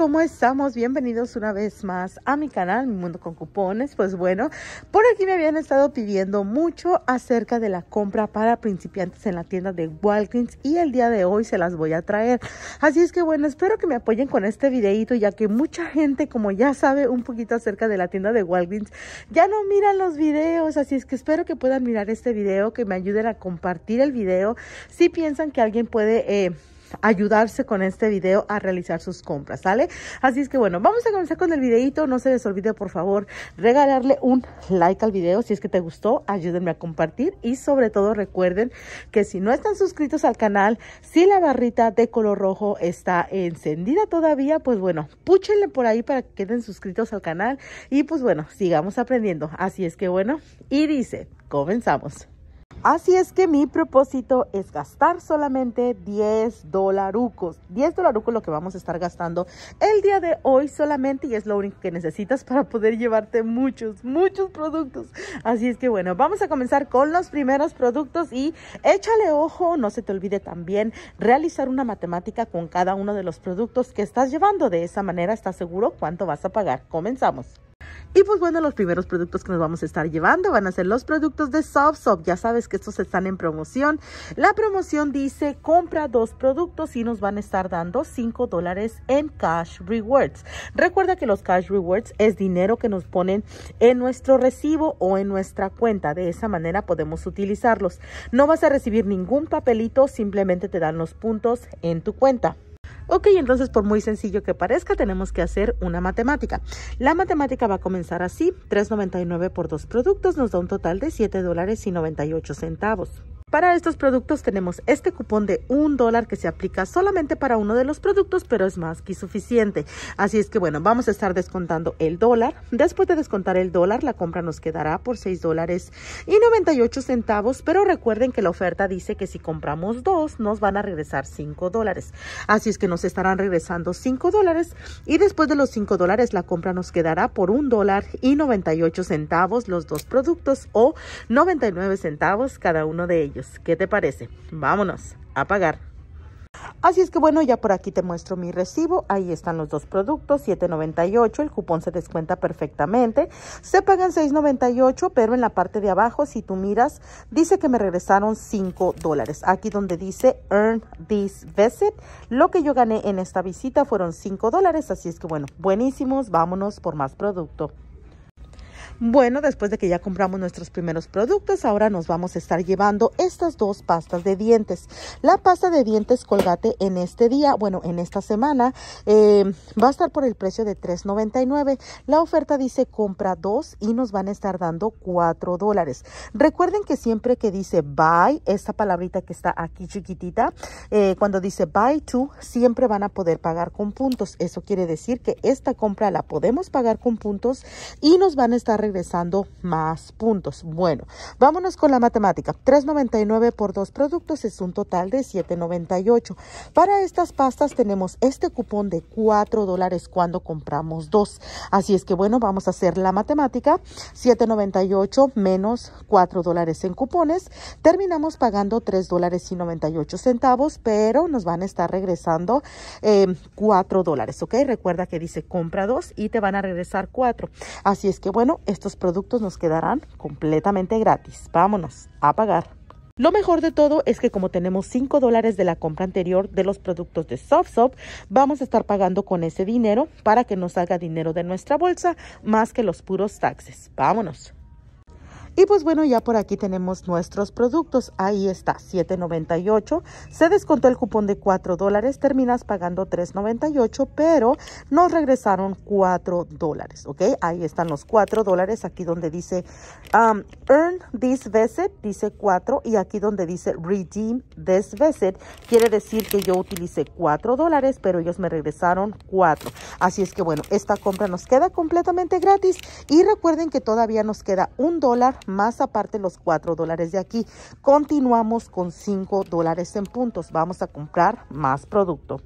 ¿cómo estamos? Bienvenidos una vez más a mi canal, Mi Mundo con Cupones. Pues bueno, por aquí me habían estado pidiendo mucho acerca de la compra para principiantes en la tienda de Walgreens y el día de hoy se las voy a traer. Así es que bueno, espero que me apoyen con este videito ya que mucha gente, como ya sabe un poquito acerca de la tienda de Walgreens, ya no miran los videos. Así es que espero que puedan mirar este video, que me ayuden a compartir el video. Si piensan que alguien puede... Eh, ayudarse con este video a realizar sus compras, ¿sale? Así es que bueno, vamos a comenzar con el videito. No se les olvide, por favor, regalarle un like al video si es que te gustó. Ayúdenme a compartir y sobre todo recuerden que si no están suscritos al canal, si la barrita de color rojo está encendida todavía, pues bueno, púchenle por ahí para que queden suscritos al canal y pues bueno, sigamos aprendiendo. Así es que bueno, y dice, comenzamos. Así es que mi propósito es gastar solamente 10 dolarucos. 10 dolarucos lo que vamos a estar gastando el día de hoy solamente y es lo único que necesitas para poder llevarte muchos, muchos productos. Así es que bueno, vamos a comenzar con los primeros productos y échale ojo, no se te olvide también realizar una matemática con cada uno de los productos que estás llevando. De esa manera estás seguro cuánto vas a pagar. Comenzamos. Y pues bueno, los primeros productos que nos vamos a estar llevando van a ser los productos de SoftSoft. Ya sabes que estos están en promoción. La promoción dice compra dos productos y nos van a estar dando 5 dólares en cash rewards. Recuerda que los cash rewards es dinero que nos ponen en nuestro recibo o en nuestra cuenta. De esa manera podemos utilizarlos. No vas a recibir ningún papelito, simplemente te dan los puntos en tu cuenta. Ok, entonces por muy sencillo que parezca, tenemos que hacer una matemática. La matemática va a comenzar así, 3.99 por dos productos nos da un total de $7 dólares y ocho centavos. Para estos productos tenemos este cupón de un dólar que se aplica solamente para uno de los productos, pero es más que suficiente. Así es que bueno, vamos a estar descontando el dólar. Después de descontar el dólar, la compra nos quedará por 6 dólares y 98 centavos, pero recuerden que la oferta dice que si compramos dos, nos van a regresar 5 dólares. Así es que nos estarán regresando 5 dólares y después de los cinco dólares, la compra nos quedará por un dólar y 98 centavos los dos productos o 99 centavos cada uno de ellos. ¿Qué te parece? Vámonos a pagar. Así es que bueno, ya por aquí te muestro mi recibo. Ahí están los dos productos, 7.98. El cupón se descuenta perfectamente. Se pagan 6.98, pero en la parte de abajo, si tú miras, dice que me regresaron 5 dólares. Aquí donde dice Earn this visit, lo que yo gané en esta visita fueron 5 dólares. Así es que bueno, buenísimos. Vámonos por más producto. Bueno, después de que ya compramos nuestros primeros productos, ahora nos vamos a estar llevando estas dos pastas de dientes. La pasta de dientes Colgate en este día, bueno, en esta semana, eh, va a estar por el precio de $3.99. La oferta dice compra dos y nos van a estar dando $4 dólares. Recuerden que siempre que dice buy, esta palabrita que está aquí chiquitita, eh, cuando dice buy to, siempre van a poder pagar con puntos. Eso quiere decir que esta compra la podemos pagar con puntos y nos van a estar regresando más puntos. Bueno, vámonos con la matemática. 3.99 por dos productos es un total de 7.98. Para estas pastas tenemos este cupón de 4 dólares cuando compramos dos. Así es que bueno, vamos a hacer la matemática. 7.98 menos 4 dólares en cupones. Terminamos pagando 3 dólares y 98 centavos, pero nos van a estar regresando eh, 4 dólares, ¿ok? Recuerda que dice compra dos y te van a regresar cuatro. Así es que bueno, estos productos nos quedarán completamente gratis. Vámonos a pagar. Lo mejor de todo es que como tenemos 5 dólares de la compra anterior de los productos de SoftSop, vamos a estar pagando con ese dinero para que nos salga dinero de nuestra bolsa más que los puros taxes. Vámonos. Y pues bueno, ya por aquí tenemos nuestros productos. Ahí está, $7.98. Se descontó el cupón de $4 dólares. Terminas pagando $3.98, pero nos regresaron $4 dólares, ¿ok? Ahí están los $4 dólares. Aquí donde dice um, Earn this visit, dice 4. Y aquí donde dice Redeem this visit, quiere decir que yo utilicé $4 dólares, pero ellos me regresaron 4. Así es que bueno, esta compra nos queda completamente gratis. Y recuerden que todavía nos queda un dólar más aparte los 4 dólares de aquí. Continuamos con 5 dólares en puntos. Vamos a comprar más producto.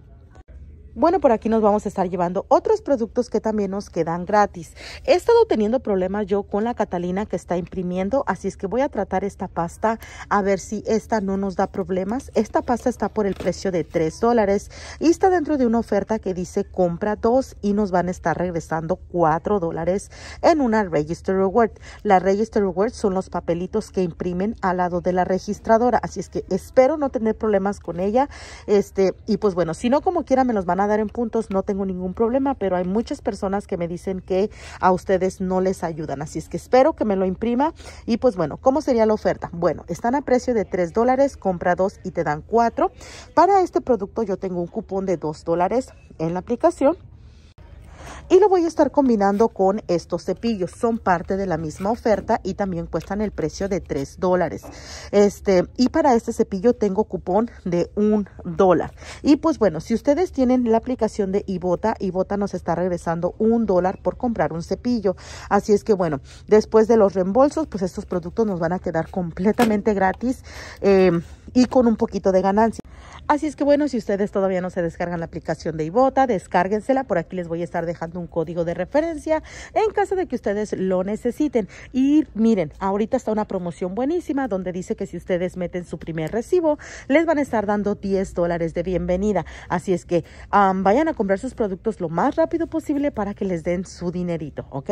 Bueno, por aquí nos vamos a estar llevando otros productos que también nos quedan gratis. He estado teniendo problemas yo con la Catalina que está imprimiendo, así es que voy a tratar esta pasta a ver si esta no nos da problemas. Esta pasta está por el precio de 3 dólares y está dentro de una oferta que dice compra 2 y nos van a estar regresando 4 dólares en una Register Reward. La Register Rewards son los papelitos que imprimen al lado de la registradora, así es que espero no tener problemas con ella. Este, y pues bueno, si no como quiera me los van a a dar en puntos, no tengo ningún problema, pero hay muchas personas que me dicen que a ustedes no les ayudan. Así es que espero que me lo imprima. Y pues bueno, ¿cómo sería la oferta? Bueno, están a precio de 3 dólares, compra 2 y te dan cuatro Para este producto yo tengo un cupón de 2 dólares en la aplicación y lo voy a estar combinando con estos cepillos. Son parte de la misma oferta y también cuestan el precio de 3 dólares. Este, y para este cepillo tengo cupón de un dólar. Y pues bueno, si ustedes tienen la aplicación de Ibota, Ibota nos está regresando un dólar por comprar un cepillo. Así es que bueno, después de los reembolsos, pues estos productos nos van a quedar completamente gratis em, y con un poquito de ganancia. Así es que bueno, si ustedes todavía no se descargan la aplicación de Ibota, descárguensela. Por aquí les voy a estar dejando un código de referencia en caso de que ustedes lo necesiten. Y miren, ahorita está una promoción buenísima donde dice que si ustedes meten su primer recibo, les van a estar dando 10 dólares de bienvenida. Así es que vayan a comprar sus productos lo más rápido posible para que les den su dinerito, ¿ok?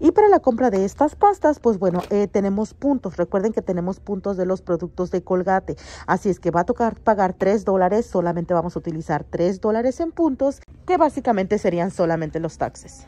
Y para la compra de estas pastas, pues bueno, eh, tenemos puntos. Recuerden que tenemos puntos de los productos de Colgate. Así es que va a tocar pagar 3 dólares. Solamente vamos a utilizar 3 dólares en puntos, que básicamente serían solamente los taxes.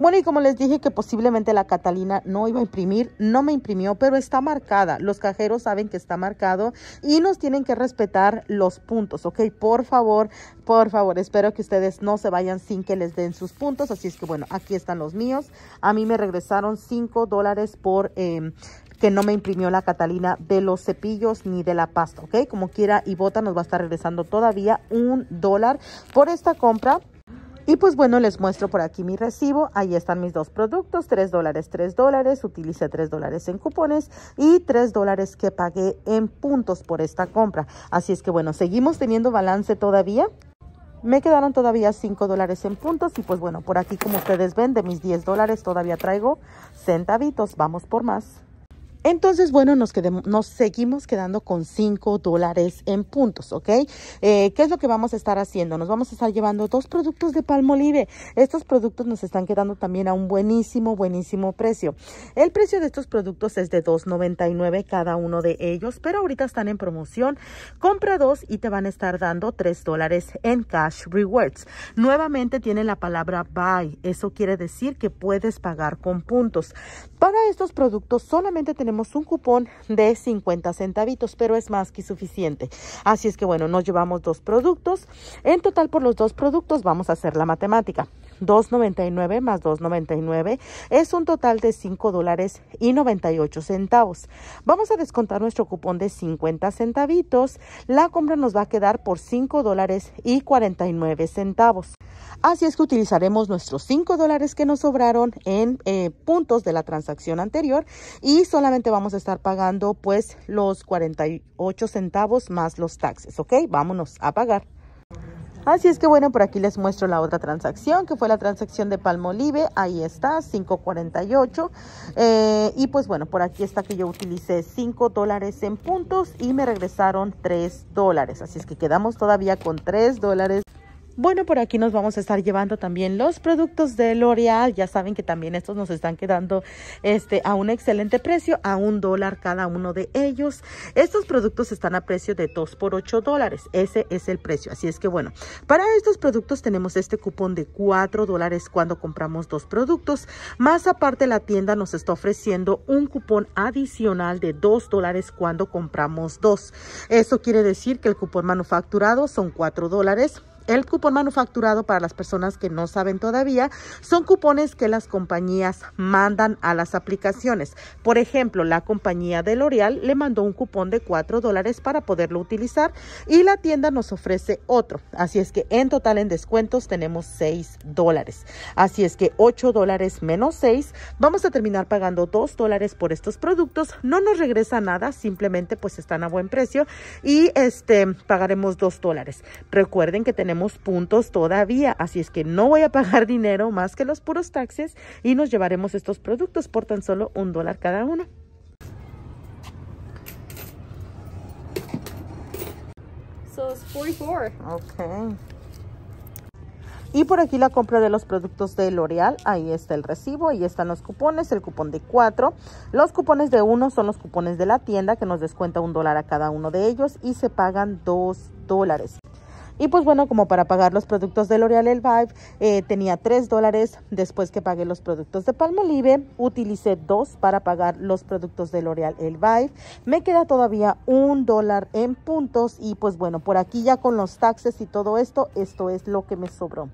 Bueno, y como les dije que posiblemente la Catalina no iba a imprimir, no me imprimió, pero está marcada. Los cajeros saben que está marcado y nos tienen que respetar los puntos, ¿ok? Por favor, por favor, espero que ustedes no se vayan sin que les den sus puntos. Así es que bueno, aquí están los míos. A mí me regresaron 5 dólares por... Em, que no me imprimió la Catalina de los cepillos ni de la pasta, ¿ok? Como quiera, Ibota nos va a estar regresando todavía un dólar por esta compra. Y pues bueno, les muestro por aquí mi recibo. Ahí están mis dos productos, 3 dólares, 3 dólares. Utilicé 3 dólares en cupones y 3 dólares que pagué en puntos por esta compra. Así es que bueno, seguimos teniendo balance todavía. Me quedaron todavía 5 dólares en puntos y pues bueno, por aquí como ustedes ven, de mis 10 dólares todavía traigo centavitos. Vamos por más. Entonces, bueno, nos, quedemos, nos seguimos quedando con 5 dólares en puntos, ¿ok? Eh, ¿Qué es lo que vamos a estar haciendo? Nos vamos a estar llevando dos productos de Palmolive. Estos productos nos están quedando también a un buenísimo, buenísimo precio. El precio de estos productos es de $2.99 cada uno de ellos, pero ahorita están en promoción. Compra dos y te van a estar dando 3 dólares en cash rewards. Nuevamente tiene la palabra buy. Eso quiere decir que puedes pagar con puntos. Para estos productos solamente tenemos un cupón de 50 centavitos, pero es más que suficiente. Así es que bueno, nos llevamos dos productos. En total por los dos productos vamos a hacer la matemática. 2.99 más 2.99 es un total de $5.98. dólares y 98 centavos. Vamos a descontar nuestro cupón de 50 centavitos. La compra nos va a quedar por $5.49. dólares y 49 centavos. Así es que utilizaremos nuestros 5 dólares que nos sobraron en eh, puntos de la transacción anterior y solamente vamos a estar pagando pues los 48 centavos más los taxes, ¿ok? Vámonos a pagar. Así es que bueno, por aquí les muestro la otra transacción, que fue la transacción de Palmolive, ahí está, 548. Eh, y pues bueno, por aquí está que yo utilicé 5 dólares en puntos y me regresaron 3 dólares. Así es que quedamos todavía con 3 dólares bueno, por aquí nos vamos a estar llevando también los productos de L'Oreal. Ya saben que también estos nos están quedando este, a un excelente precio, a un dólar cada uno de ellos. Estos productos están a precio de 2 por 8 dólares. Ese es el precio. Así es que bueno, para estos productos tenemos este cupón de 4 dólares cuando compramos dos productos. Más aparte la tienda nos está ofreciendo un cupón adicional de 2 dólares cuando compramos dos. Eso quiere decir que el cupón manufacturado son 4 dólares el cupón manufacturado para las personas que no saben todavía son cupones que las compañías mandan a las aplicaciones. Por ejemplo, la compañía de L'Oreal le mandó un cupón de 4 dólares para poderlo utilizar y la tienda nos ofrece otro. Así es que en total en descuentos tenemos 6 dólares. Así es que 8 dólares menos 6 vamos a terminar pagando 2 dólares por estos productos. No nos regresa nada, simplemente pues están a buen precio y este, pagaremos 2 dólares. Recuerden que tenemos puntos todavía, así es que no voy a pagar dinero más que los puros taxes y nos llevaremos estos productos por tan solo un dólar cada uno. 44. Okay. Y por aquí la compra de los productos de L'Oreal, ahí está el recibo, ahí están los cupones, el cupón de cuatro, Los cupones de uno son los cupones de la tienda que nos descuenta un dólar a cada uno de ellos y se pagan dos dólares. Y pues bueno, como para pagar los productos de L'Oreal El Vive, eh, tenía 3 dólares. Después que pagué los productos de Palmolive, utilicé 2 para pagar los productos de L'Oreal El Vive. Me queda todavía un dólar en puntos. Y pues bueno, por aquí ya con los taxes y todo esto, esto es lo que me sobró.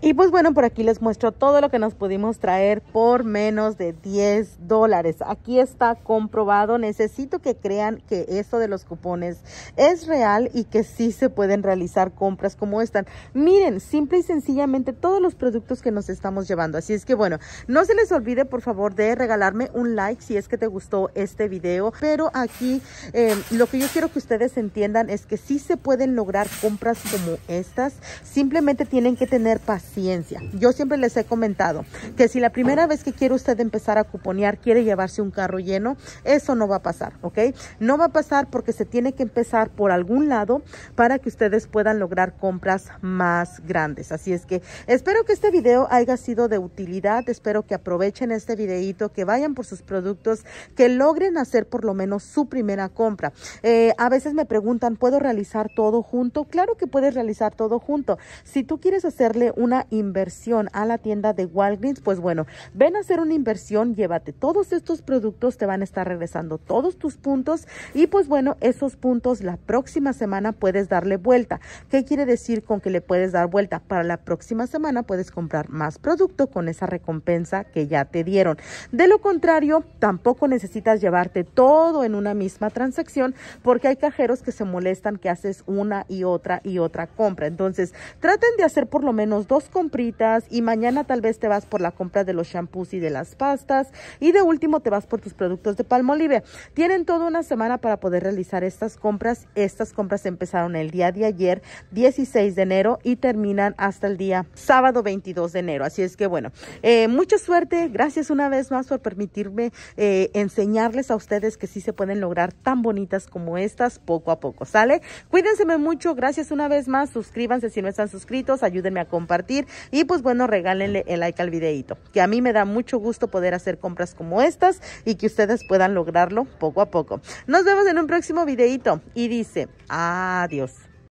Y pues bueno, por aquí les muestro todo lo que nos pudimos traer por menos de 10 dólares. Aquí está comprobado. Necesito que crean que esto de los cupones es real y que sí se pueden realizar compras como están. Miren, simple y sencillamente todos los productos que nos estamos llevando. Así es que bueno, no se les olvide por favor de regalarme un like si es que te gustó este video. Pero aquí em, lo que yo quiero que ustedes entiendan es que sí se pueden lograr compras como estas. Simplemente tienen que tener paciencia ciencia, Yo siempre les he comentado que si la primera vez que quiere usted empezar a cuponear quiere llevarse un carro lleno, eso no va a pasar, ¿ok? No va a pasar porque se tiene que empezar por algún lado para que ustedes puedan lograr compras más grandes. Así es que espero que este video haya sido de utilidad, espero que aprovechen este videito, que vayan por sus productos, que logren hacer por lo menos su primera compra. Eh, a veces me preguntan, ¿puedo realizar todo junto? Claro que puedes realizar todo junto. Si tú quieres hacerle una inversión a la tienda de Walgreens, pues bueno, ven a hacer una inversión, llévate todos estos productos, te van a estar regresando todos tus puntos y pues bueno, esos puntos la próxima semana puedes darle vuelta. ¿Qué quiere decir con que le puedes dar vuelta? Para la próxima semana puedes comprar más producto con esa recompensa que ya te dieron. De lo contrario, tampoco necesitas llevarte todo en una misma transacción porque hay cajeros que se molestan que haces una y otra y otra compra. Entonces, traten de hacer por lo menos dos compritas y mañana tal vez te vas por la compra de los shampoos y de las pastas y de último te vas por tus productos de Palmolive. Tienen toda una semana para poder realizar estas compras. Estas compras empezaron el día de ayer, 16 de enero y terminan hasta el día sábado 22 de enero. Así es que bueno, eh, mucha suerte. Gracias una vez más por permitirme eh, enseñarles a ustedes que sí se pueden lograr tan bonitas como estas poco a poco. ¿Sale? Cuídense mucho. Gracias una vez más. Suscríbanse si no están suscritos. Ayúdenme a compartir y pues bueno, regálenle el like al videito, que a mí me da mucho gusto poder hacer compras como estas y que ustedes puedan lograrlo poco a poco. Nos vemos en un próximo videito y dice, adiós.